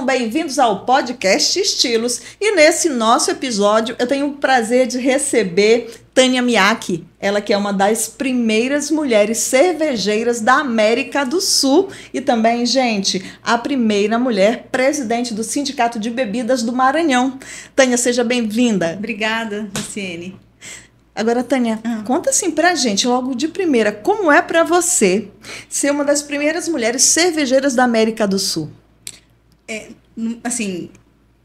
Sejam bem-vindos ao podcast Estilos e nesse nosso episódio eu tenho o prazer de receber Tânia Miaki. ela que é uma das primeiras mulheres cervejeiras da América do Sul e também, gente, a primeira mulher presidente do Sindicato de Bebidas do Maranhão. Tânia, seja bem-vinda. Obrigada, Luciene. Agora, Tânia, ah. conta assim pra gente, logo de primeira, como é para você ser uma das primeiras mulheres cervejeiras da América do Sul? é, assim,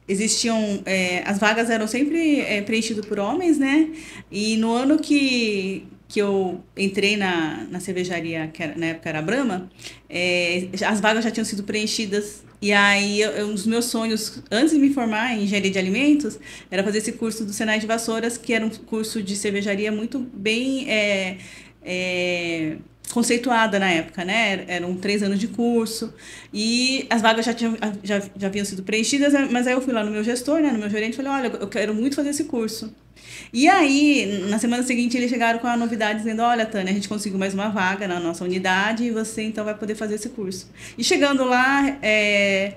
existiam é, as vagas eram sempre é, preenchidas por homens né e no ano que que eu entrei na, na cervejaria que era, na época era Brahma é, as vagas já tinham sido preenchidas e aí eu, um dos meus sonhos antes de me formar em engenharia de alimentos era fazer esse curso do Senai de Vassouras que era um curso de cervejaria muito bem é, é conceituada na época, né? Eram três anos de curso e as vagas já, tinham, já, já haviam sido preenchidas, mas aí eu fui lá no meu gestor, né? No meu gerente, falei: olha, eu quero muito fazer esse curso. E aí, na semana seguinte, eles chegaram com a novidade dizendo: Olha, Tânia, a gente conseguiu mais uma vaga na nossa unidade e você então vai poder fazer esse curso. E chegando lá, é,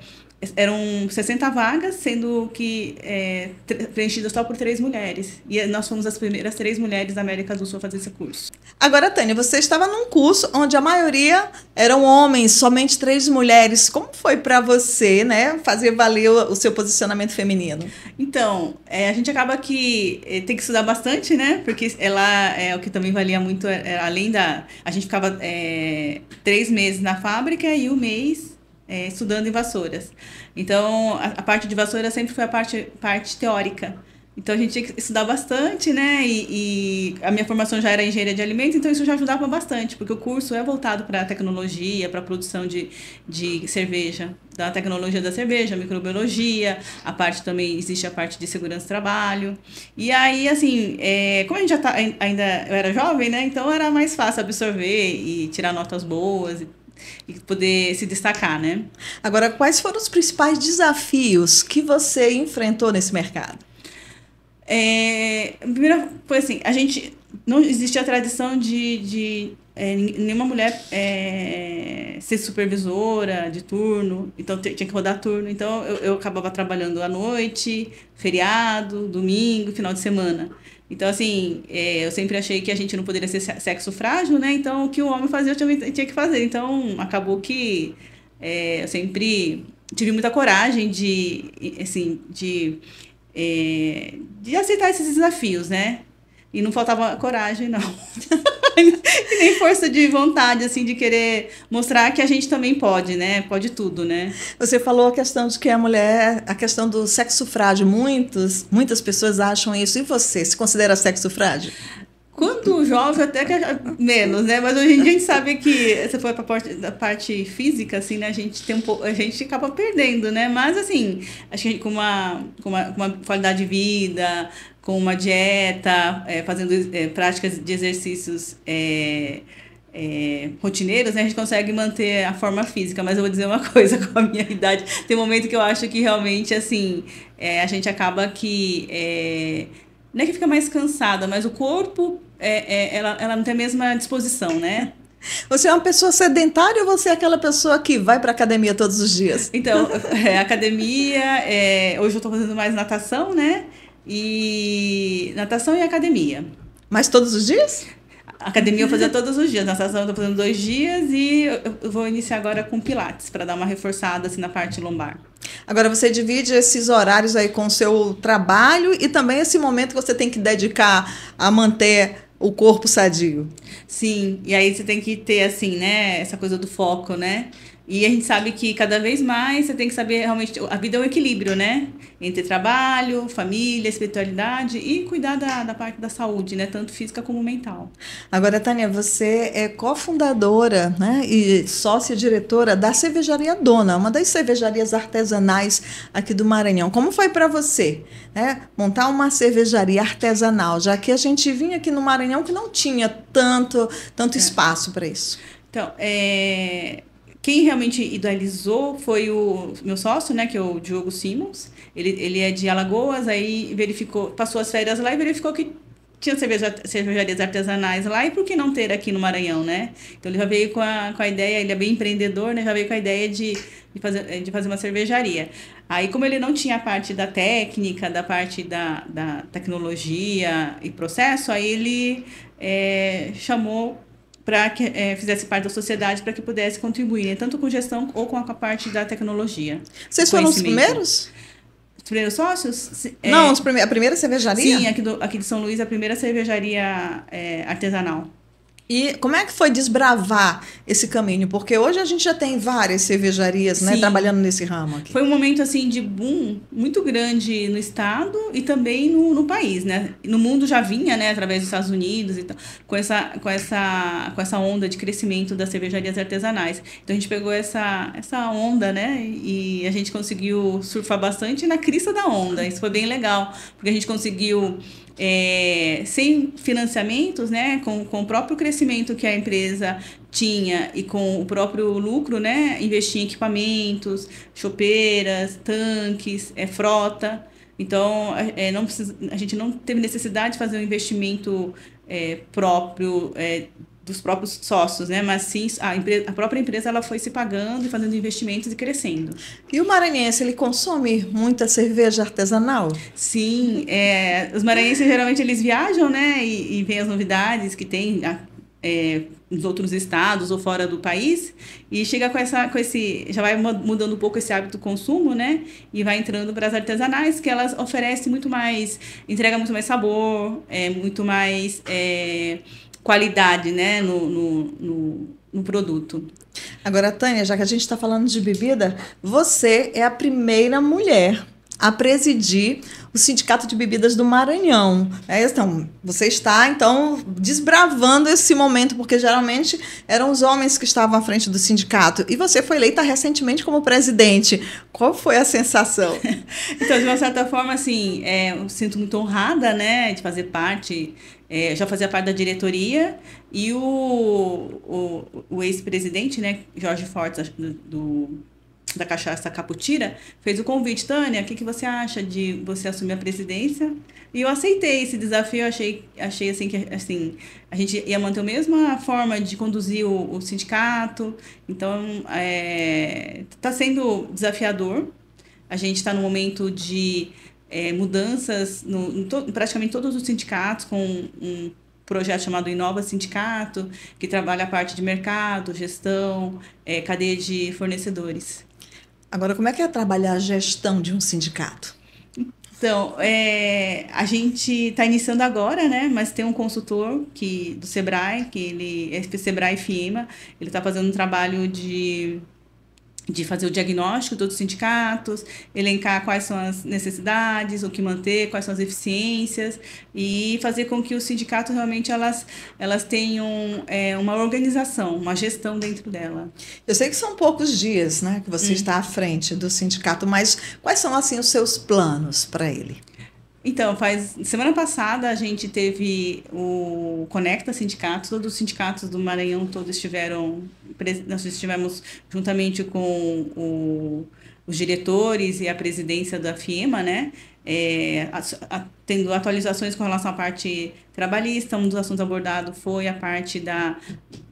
eram 60 vagas, sendo que é, preenchidas só por três mulheres. E é, nós fomos as primeiras três mulheres da América do Sul a fazer esse curso. Agora, Tânia, você estava num curso onde a maioria eram homens, somente três mulheres. Como foi para você, né, fazer valer o, seu posicionamento feminino? Então, é, a gente acaba que é, tem que estudar bastante, né, porque ela é o que também valia muito, é, é, além da... A gente ficava três meses na fábrica e o um mês é, estudando em Vassouras. Então, a, a, parte de vassoura sempre foi a parte, parte teórica. Então, a gente tinha que estudar bastante, né? E, e a minha formação já era engenharia de alimentos, então isso já ajudava bastante, porque o curso é voltado para a tecnologia, para a produção de, de cerveja, da tecnologia da cerveja, microbiologia, a parte também, existe a parte de segurança do trabalho. E aí, assim, é, como a gente já tá, ainda eu era jovem, né? Então era mais fácil absorver e tirar notas boas e e poder se destacar, né? Agora, quais foram os principais desafios que você enfrentou nesse mercado? É, primeiro foi assim, a gente não existia a tradição de, de é, nenhuma mulher é, ser supervisora de turno, então tinha que rodar turno. Então eu, eu acabava trabalhando à noite, feriado, domingo, final de semana. Então, assim, é, eu sempre achei que a gente não poderia ser sexo frágil, né? Então, o que o homem fazia, eu tinha, que fazer. Então, acabou que é, eu sempre tive muita coragem de, assim, de, é, de aceitar esses desafios, né? E não faltava coragem, não. e nem força de vontade, assim, de querer mostrar que a gente também pode, né? Pode tudo, né? Você falou a questão de que a mulher, a questão do sexo frágil. Muitos, muitas pessoas acham isso. E você se considera sexo frágil? Quando jovem, até que menos, né? Mas hoje em dia a gente sabe que se for para parte, da parte física, assim, né? A gente tem um a gente acaba perdendo, né? Mas assim, acho que gente, com uma, com uma, com uma qualidade de vida, com uma dieta, é, fazendo é, práticas de exercícios é, é rotineiros, né? A gente consegue manter a forma física. Mas eu vou dizer uma coisa com a minha idade. Tem um momento que eu acho que realmente, assim, é, a gente acaba que. É, não é que fica mais cansada, mas o corpo é, é, ela, ela não tem a mesma disposição, né? Você é uma pessoa sedentária ou você é aquela pessoa que vai para academia todos os dias? Então, é, academia, é, hoje eu estou fazendo mais natação, né? E natação e academia. Mas todos os dias? Academia eu fazia todos os dias, natação eu tô fazendo dois dias e eu vou iniciar agora com pilates para dar uma reforçada assim na parte lombar. Agora você divide esses horários aí com o seu trabalho e também esse momento que você tem que dedicar a manter o corpo sadio. Sim, e aí você tem que ter, assim, né, essa coisa do foco, né? E a gente sabe que cada vez mais você tem que saber realmente. A vida é um equilíbrio, né? Entre trabalho, família, espiritualidade e cuidar da, da parte da saúde, né? Tanto física como mental. Agora, Tânia, você é cofundadora né? e sócia-diretora da Cervejaria Dona, uma das cervejarias artesanais aqui do Maranhão. Como foi para você né? montar uma cervejaria artesanal? Já que a gente vinha aqui no Maranhão que não tinha tanto, tanto é. espaço para isso. Então, é, quem realmente idealizou foi o meu sócio, né, que é o Diogo Simons. Ele, ele é de Alagoas, aí verificou, passou as férias lá e verificou que tinha cerveja, cervejarias artesanais lá e por que não ter aqui no Maranhão, né? Então ele já veio com a, com a ideia, ele é bem empreendedor, né? Já veio com a ideia de, de, fazer, de fazer uma cervejaria. Aí, como ele não tinha a parte da técnica, da parte da, da tecnologia e processo, aí ele é, chamou para que é, fizesse parte da sociedade, para que pudesse contribuir, né? tanto com gestão ou com a parte da tecnologia. Vocês foram os primeiros? Os primeiros sócios? É, Não, é, a primeira cervejaria? Sim, aqui, do, aqui de São Luís, a primeira cervejaria é, artesanal. E como é que foi desbravar esse caminho? Porque hoje a gente já tem várias cervejarias, né, Sim. né, trabalhando nesse ramo. Aqui. Foi um momento assim de boom muito grande no estado e também no, no país, né? No mundo já vinha, né, através dos Estados Unidos e tal, com essa com essa com essa onda de crescimento das cervejarias artesanais. Então a gente pegou essa essa onda, né, e a gente conseguiu surfar bastante na crista da onda. Isso foi bem legal, porque a gente conseguiu é, sem financiamentos, né, com, com o próprio crescimento que a empresa tinha e com o próprio lucro, né, investir em equipamentos, chopeiras, tanques, é, frota. Então, é, não precisa, a gente não teve necessidade de fazer um investimento é, próprio é, dos próprios sócios, né? Mas sim, a, empresa, a própria empresa ela foi se pagando e fazendo investimentos e crescendo. E o maranhense ele consome muita cerveja artesanal? Sim, é, os maranhenses geralmente eles viajam, né? E, e veem as novidades que tem a, ah, é, nos outros estados ou fora do país e chega com essa, com esse, já vai mudando um pouco esse hábito do consumo, né? E vai entrando para as artesanais que elas oferecem muito mais, entrega muito mais sabor, é muito mais é, qualidade né, no, no, no, no produto. Agora, Tânia, já que a gente está falando de bebida, você é a primeira mulher a presidir o Sindicato de Bebidas do Maranhão. É, então, você está, então, desbravando esse momento, porque geralmente eram os homens que estavam à frente do sindicato. E você foi eleita recentemente como presidente. Qual foi a sensação? então, de uma certa forma, assim, é, eu sinto muito honrada, né, de fazer parte é, já fazia parte da diretoria e o, o, o ex-presidente, né, Jorge Fortes, do, da Cachaça Caputira, fez o convite. Tânia, o que, que você acha de você assumir a presidência? E eu aceitei esse desafio, achei, achei assim que assim, a gente ia manter a mesma forma de conduzir o, o sindicato, então está é, tá sendo desafiador. A gente está no momento de é, mudanças no, em to, praticamente todos os sindicatos, com um projeto chamado Inova Sindicato, que trabalha a parte de mercado, gestão, é, cadeia de fornecedores. Agora, como é que é trabalhar a gestão de um sindicato? Então, é, a gente está iniciando agora, né? Mas tem um consultor que do Sebrae, que ele é Sebrae FIMA, ele está fazendo um trabalho de de fazer o diagnóstico de todos os sindicatos, elencar quais são as necessidades, o que manter, quais são as eficiências e fazer com que os sindicatos realmente elas, elas tenham é, uma organização, uma gestão dentro dela. Eu sei que são poucos dias, né, que você hum. está à frente do sindicato, mas quais são assim os seus planos para ele? Então, faz semana passada a gente teve o Conecta Sindicatos, todos os sindicatos do Maranhão todos estiveram, nós estivemos juntamente com o, os diretores e a presidência da FIEMA, né, é, a, a, tendo atualizações com relação à parte trabalhista, um dos assuntos abordados foi a parte da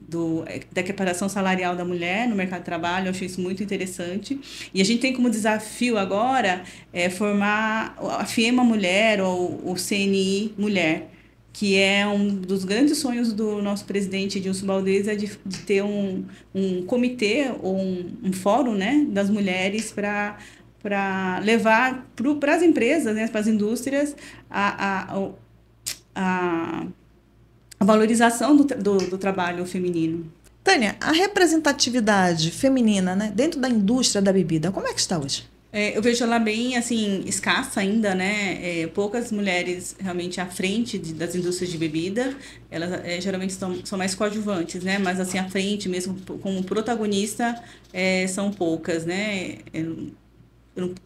do, da equiparação salarial da mulher no mercado de trabalho, eu achei isso muito interessante. E a gente tem como desafio agora é, formar a FIEMA Mulher ou o CNI Mulher, que é um dos grandes sonhos do nosso presidente Edilson Baldes, é de, de ter um, um comitê ou um, um fórum né, das mulheres para para levar para as empresas, né, para as indústrias, a, a, a a valorização do, do, do trabalho feminino. Tânia, a representatividade feminina né, dentro da indústria da bebida, como é que está hoje? É, eu vejo ela bem assim escassa ainda, né? É, poucas mulheres realmente à frente de, das indústrias de bebida, elas é, geralmente são mais coadjuvantes, né? Mas assim à frente mesmo como protagonista é, são poucas, né?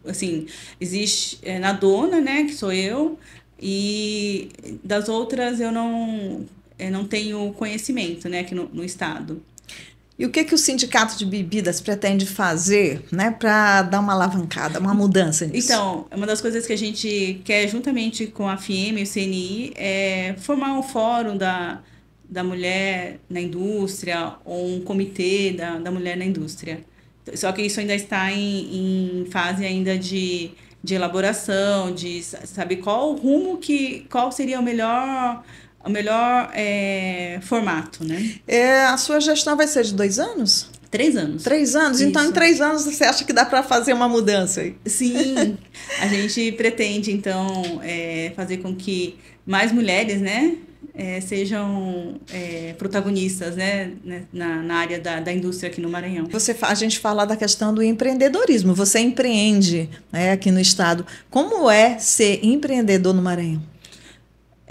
assim existe é, na dona, né? Que sou eu e das outras eu não não tenho conhecimento né, aqui no, no estado. E o que, que o sindicato de bebidas pretende fazer né, para dar uma alavancada, uma mudança nisso? Então, uma das coisas que a gente quer, juntamente com a FIM e o CNI, é formar um fórum da, da mulher na indústria ou um comitê da, da mulher na indústria. Só que isso ainda está em, em fase ainda de, de elaboração, de saber qual o rumo que qual seria o melhor o melhor é, formato, né? É, a sua gestão vai ser de dois anos? Três anos. Três anos? Isso. Então, em três anos, você acha que dá para fazer uma mudança? Sim. a gente pretende, então, é, fazer com que mais mulheres, né? É, sejam é, protagonistas né, né na, na área da, da, indústria aqui no Maranhão. Você, a gente fala da questão do empreendedorismo. Você empreende né, aqui no estado. Como é ser empreendedor no Maranhão?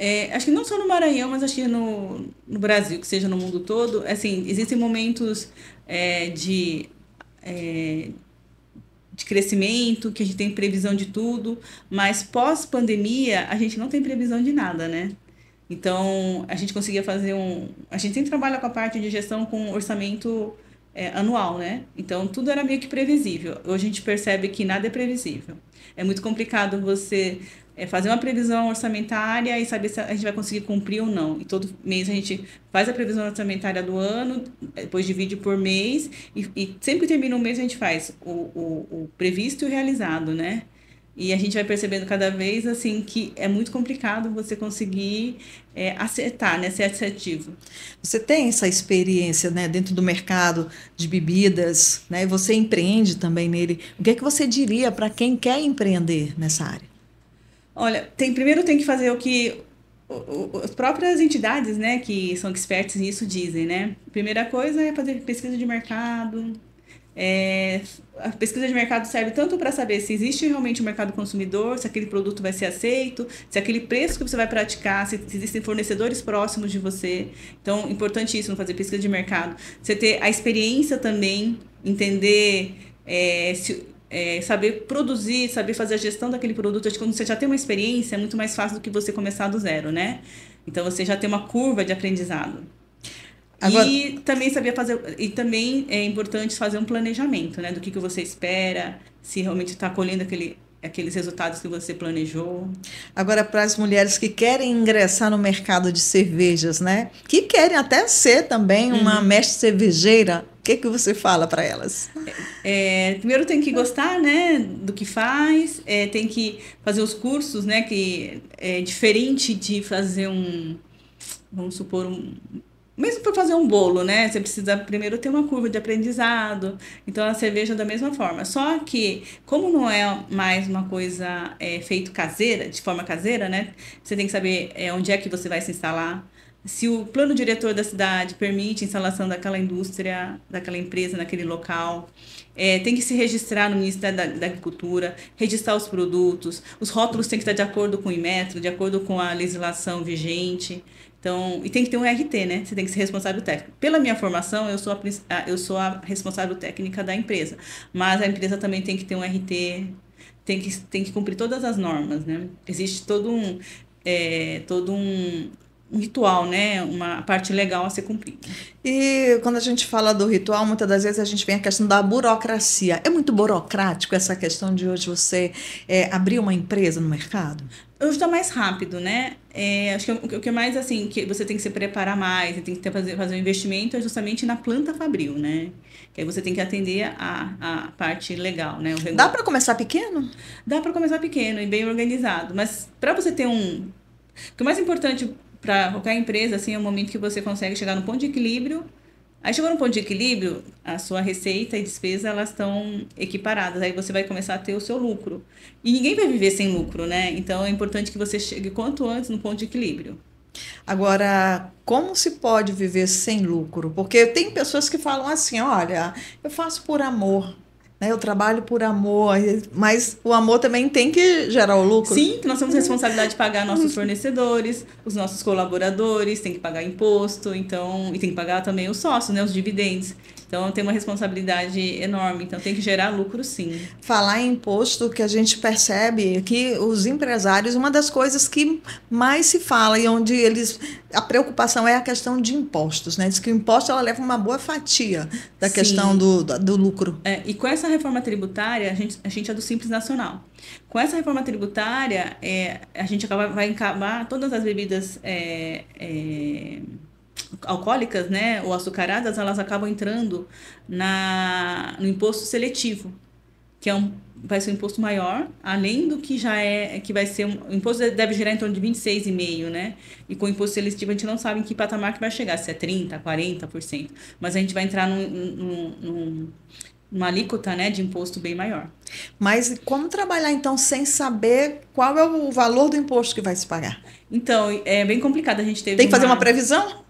É, acho que não só no Maranhão, mas acho que no, no Brasil, que seja no mundo todo, assim, existem momentos é, de, é, de crescimento, que a gente tem previsão de tudo, mas pós-pandemia a gente não tem previsão de nada, né? Então, a gente conseguia fazer um. A gente sempre trabalha com a parte de gestão com orçamento é, anual, né? Então tudo era meio que previsível. Hoje a gente percebe que nada é previsível. É muito complicado você é fazer uma previsão orçamentária e saber se a gente vai conseguir cumprir ou não. E todo mês a gente faz a previsão orçamentária do ano, é, depois divide por mês, e, e sempre que termina um mês a gente faz o, o, o previsto e o realizado, né? E a gente vai percebendo cada vez assim que é muito complicado você conseguir é, acertar, né, ser assertivo. Você tem essa experiência, né, dentro do mercado de bebidas, né? E você empreende também nele. O que é que você diria para quem quer empreender nessa área? Olha, tem, primeiro tem que fazer o que as próprias entidades, né, que são expertas nisso dizem, né? Primeira coisa é fazer pesquisa de mercado. É, a pesquisa de mercado serve tanto para saber se existe realmente um mercado consumidor, se aquele produto vai ser aceito, se aquele preço que você vai praticar, se, se existem fornecedores próximos de você. Então, importantíssimo fazer pesquisa de mercado. Você ter a experiência também, entender é, se, é, saber produzir, saber fazer a gestão daquele produto. Acho que quando você já tem uma experiência, é muito mais fácil do que você começar do zero, né? Então você já tem uma curva de aprendizado. Agora... E também sabia fazer. E também é importante fazer um planejamento, né? Do que, que você espera, se realmente está colhendo aquele, aqueles resultados que você planejou. Agora, para as mulheres que querem ingressar no mercado de cervejas, né? Que querem até ser também uma uhum. mestre cervejeira, o que, que você fala para elas? É, primeiro tem que gostar, né, do que faz, é, tem que fazer os cursos, né, que é diferente de fazer um, vamos supor, um, mesmo para fazer um bolo, né? Você precisa primeiro ter uma curva de aprendizado. Então a cerveja da mesma forma. Só que como não é mais uma coisa é, feito caseira, de forma caseira, né? Você tem que saber é, onde é que você vai se instalar, se o plano diretor da cidade permite a instalação daquela indústria, daquela empresa naquele local, é, tem que se registrar no Ministério da, da, Agricultura, registrar os produtos, os rótulos têm que estar de acordo com o IMETRO, de acordo com a legislação vigente. Então, e tem que ter um RT, né? Você tem que ser responsável técnico. Pela minha formação, eu sou a, eu sou a responsável técnica da empresa, mas a empresa também tem que ter um RT, tem que, tem que cumprir todas as normas, né? Existe todo um, é, todo um um ritual, né? Uma parte legal a ser cumprida. E quando a gente fala do ritual, muitas das vezes a gente vem a questão da burocracia. É muito burocrático essa questão de hoje você é, abrir uma empresa no mercado? Hoje está mais rápido, né? É, acho que o que mais, assim, que você tem que se preparar mais, você tem que ter, fazer, fazer um investimento é justamente na planta fabril, né? Que aí você tem que atender a, a parte legal, né? Dá para começar pequeno? Dá para começar pequeno e bem organizado. Mas para você ter um... O que é mais importante para qualquer empresa, assim, é um momento que você consegue chegar no ponto de equilíbrio. Aí chegou no ponto de equilíbrio, a sua receita e despesa elas estão equiparadas. Aí você vai começar a ter o seu lucro. E ninguém vai viver sem lucro, né? Então é importante que você chegue quanto antes no ponto de equilíbrio. Agora, como se pode viver sem lucro? Porque tem pessoas que falam assim: olha, eu faço por amor. Né? Eu trabalho por amor, mas o amor também tem que gerar o lucro. Sim, que nós temos responsabilidade de pagar nossos fornecedores, os nossos colaboradores, tem que pagar imposto, então, e tem que pagar também os sócios, né, os dividendos. Então tem uma responsabilidade enorme, então tem que gerar lucro sim. Falar em imposto, que a gente percebe é que os empresários, uma das coisas que mais se fala e onde eles a preocupação é a questão de impostos, né? Diz que o imposto ela leva uma boa fatia da sim. questão do, do lucro. É, e com essa reforma tributária, a gente, a gente é do Simples Nacional. Com essa reforma tributária, é, a gente acaba, vai encabar todas as bebidas é, é alcoólicas, né, ou açucaradas, elas acabam entrando na, no imposto seletivo, que é um, vai ser um imposto maior, além do que já é, que vai ser um, o imposto deve gerar em torno de 26,5, né? E com o imposto seletivo a gente não sabe em que patamar que vai chegar, se é 30, 40%, mas a gente vai entrar num, num, num uma alíquota né, de imposto bem maior. Mas como trabalhar então sem saber qual é o valor do imposto que vai se pagar? Então, é bem complicado. A gente ter. Tem que fazer uma, previsão?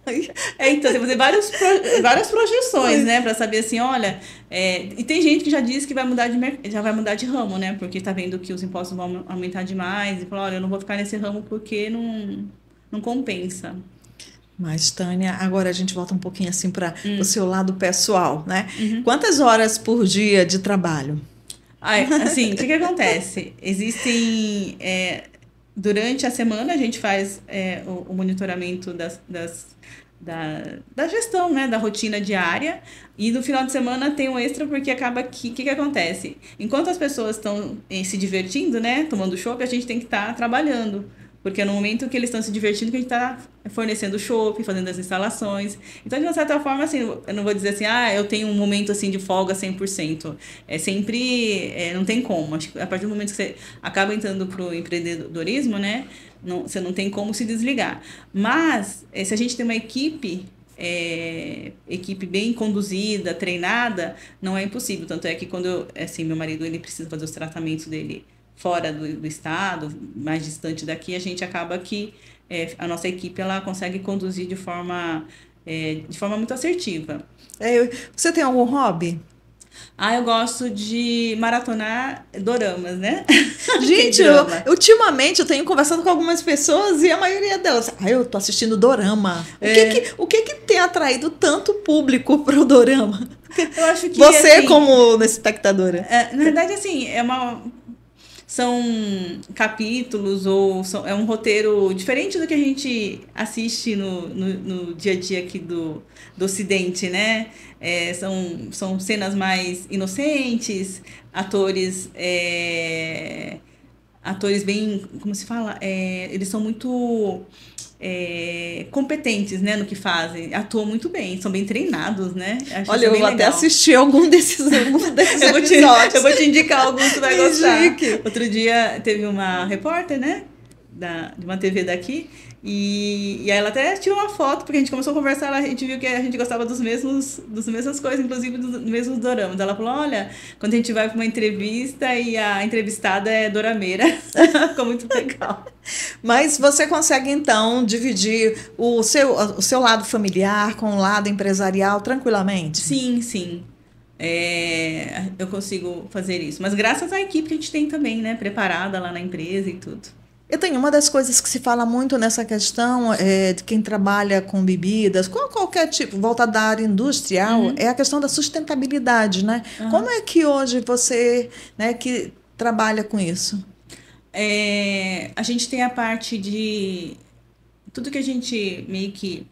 É, então, tem que fazer várias, pro... várias projeções, né? Para saber assim, olha. É... E tem gente que já diz que vai mudar de mer... já vai mudar de ramo, né? Porque está vendo que os impostos vão aumentar demais. E fala, olha, eu não vou ficar nesse ramo porque não, não compensa. Mas, Tânia, agora a gente volta um pouquinho assim para hum. o seu lado pessoal, né? Uhum. Quantas horas por dia de trabalho? Ai, assim, o que, que, acontece? Existem. É, durante a semana a gente faz é, o, o, monitoramento das, das da, da gestão, né, da rotina diária. E no final de semana tem um extra porque acaba que o que, que acontece? Enquanto as pessoas estão eh, se divertindo, né, tomando chopp, a gente tem que estar tá trabalhando. Porque no momento que eles estão se divertindo, que a gente está fornecendo chopp, fazendo as instalações. Então, de uma certa forma, assim, eu não vou dizer assim, ah, eu tenho um momento assim de folga 100%. É sempre, é, não tem como. Acho que a partir do momento que você acaba entrando para o empreendedorismo, né, não, você não tem como se desligar. Mas, eh, se a gente tem uma equipe é, equipe bem conduzida, treinada, não é impossível. Tanto é que quando eu, assim, meu marido ele precisa fazer os tratamentos dele fora do, do estado, mais distante daqui, a gente acaba que é, a nossa equipe ela consegue conduzir de forma, é, de forma muito assertiva. É, você tem algum hobby? Ah, eu gosto de maratonar doramas, né? Gente, eu, ultimamente eu tenho conversado com algumas pessoas e a maioria delas, ah, eu tô assistindo dorama. É. O, que, é. que, o que que tem atraído tanto público pro dorama? Eu acho que Você assim, como espectadora. É, na verdade assim, é uma são capítulos ou são, é um roteiro diferente do que a gente assiste no, no, no dia a dia aqui do, do Ocidente, né? É, são, são cenas mais inocentes, atores. É, atores bem. Como se fala? É, eles são muito é, competentes, né, no que fazem. Atuam muito bem, são bem treinados, né? Acho Olha, eu vou legal. até assistir algum desses, algum desses eu episódios. Te, eu vou te indicar algum que tu vai gostar. Outro dia teve uma repórter, né, da, de uma TV daqui, e, e aí ela até tirou uma foto, porque a gente começou a conversar, ela, a gente viu que a gente gostava dos mesmos, dos mesmas coisas, inclusive dos mesmos doramas. Ela falou, olha, quando a gente vai para uma entrevista e a entrevistada é dorameira, ficou muito legal. Mas você consegue, então, dividir o seu, o seu lado familiar com o lado empresarial tranquilamente? Sim, sim. É, eu consigo fazer isso. Mas graças à equipe que a gente tem também, né? Preparada lá na empresa e tudo. Eu tenho uma das coisas que se fala muito nessa questão é, de quem trabalha com bebidas, com qualquer tipo, volta da área industrial, uhum. é a questão da sustentabilidade, né? Uhum. Como é que hoje você, né, que trabalha com isso? É, a gente tem a parte de tudo que a gente meio que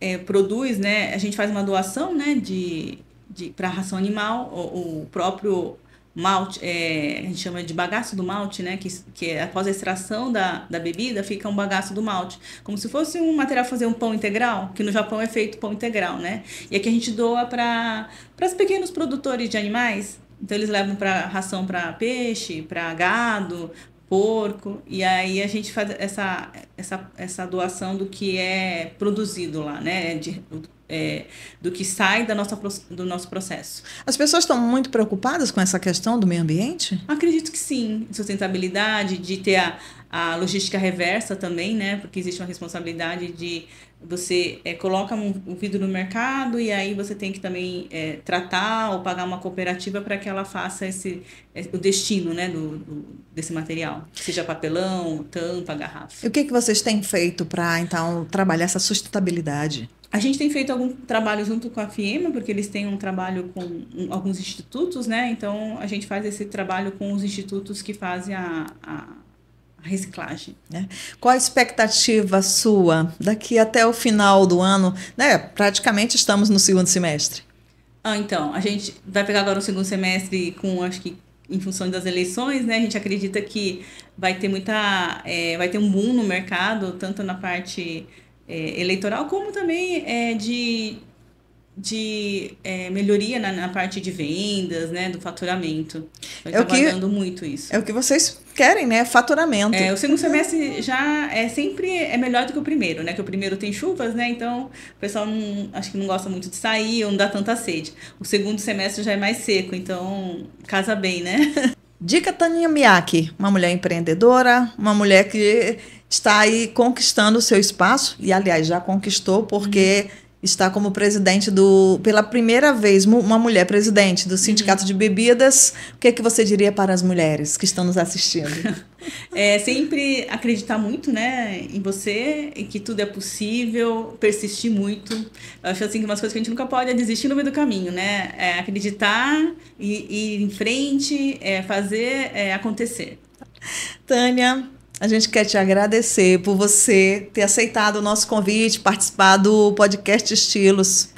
é, produz, né? A gente faz uma doação, né, de, de para ração animal, o, o próprio malte, é, a gente chama de bagaço do malte, né? Que, que é após a extração da, da bebida fica um bagaço do malte. Como se fosse um material fazer um pão integral, que no Japão é feito pão integral, né? E aqui a gente doa para os pequenos produtores de animais. Então eles levam para ração para peixe, para gado, porco, e aí a gente faz essa, essa, essa doação do que é produzido lá, né? De, é, do que sai da nossa, do nosso processo. As pessoas estão muito preocupadas com essa questão do meio ambiente? Acredito que sim. sustentabilidade, de ter a, a logística reversa também, né? Porque existe uma responsabilidade de você é, coloca um, um vidro no mercado e aí você tem que também é, tratar ou pagar uma cooperativa para que ela faça esse é, o destino né do, do, desse material seja papelão tampa garrafa e o que que vocês têm feito para então trabalhar essa sustentabilidade a gente tem feito algum trabalho junto com a FIEMA, porque eles têm um trabalho com alguns institutos, né? Então, a gente faz esse trabalho com os institutos que fazem a, a reciclagem. Né? Qual a expectativa sua daqui até o final do ano? Né? Praticamente estamos no segundo semestre. Ah, então, a gente vai pegar agora o segundo semestre com, acho que, em função das eleições, né? A gente acredita que vai ter muita... É, vai ter um boom no mercado, tanto na parte é, eleitoral, como também é, de, de é, melhoria na, na, parte de vendas, né, do faturamento. Eu é trabalhando que muito isso. É o que vocês querem, né, faturamento. É, o segundo semestre já é sempre é melhor do que o primeiro, né, que o primeiro tem chuvas, né, então o pessoal não, acho que não gosta muito de sair, ou não dá tanta sede. O segundo semestre já é mais seco, então casa bem, né? Dica Taninha Miyake, uma mulher empreendedora, uma mulher que está aí conquistando o seu espaço, e aliás já conquistou, porque. Uhum está como presidente do. pela primeira vez, uma mulher presidente do Sindicato de Bebidas. O que é que você diria para as mulheres que estão nos assistindo? é sempre acreditar muito né, em você, em que tudo é possível, persistir muito. Eu acho assim que umas coisas que a gente nunca pode é desistir no meio do caminho, né? É acreditar e ir em frente, é fazer é acontecer. Tânia, a gente quer te agradecer por você ter aceitado o nosso convite, participar do podcast Estilos.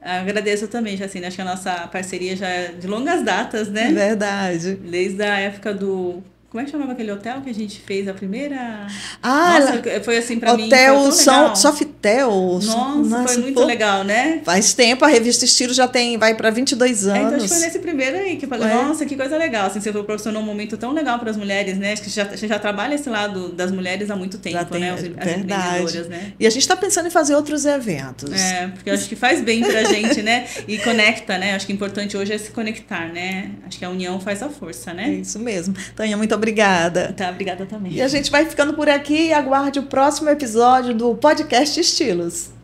Ah, agradeço também, Jacine. Acho que a nossa parceria já é de longas datas, né? Verdade. Desde a época do como é que chamava aquele hotel que a gente fez a primeira? Ah, Nossa, foi assim para mim. Hotel Sofitel. Nossa, Nossa, foi muito pô. legal, né? Faz tempo, a revista Estilo já tem, vai para 22 anos. É, então acho que foi nesse primeiro aí que eu falei, é. nossa, que coisa legal. Assim, você proporcionou um momento tão legal para as mulheres, né? Acho que já, já trabalha esse lado das mulheres há muito tempo, né? tem, né? As, verdade. as empreendedoras, né? E a gente está pensando em fazer outros eventos. É, porque eu acho que faz bem para a gente, né? E conecta, né? Acho que o é importante hoje é se conectar, né? Acho que a união faz a força, né? É isso mesmo. Tânia, muito obrigada. Tá, obrigada também. E a gente vai ficando por aqui e aguarde o próximo episódio do Podcast Estilos.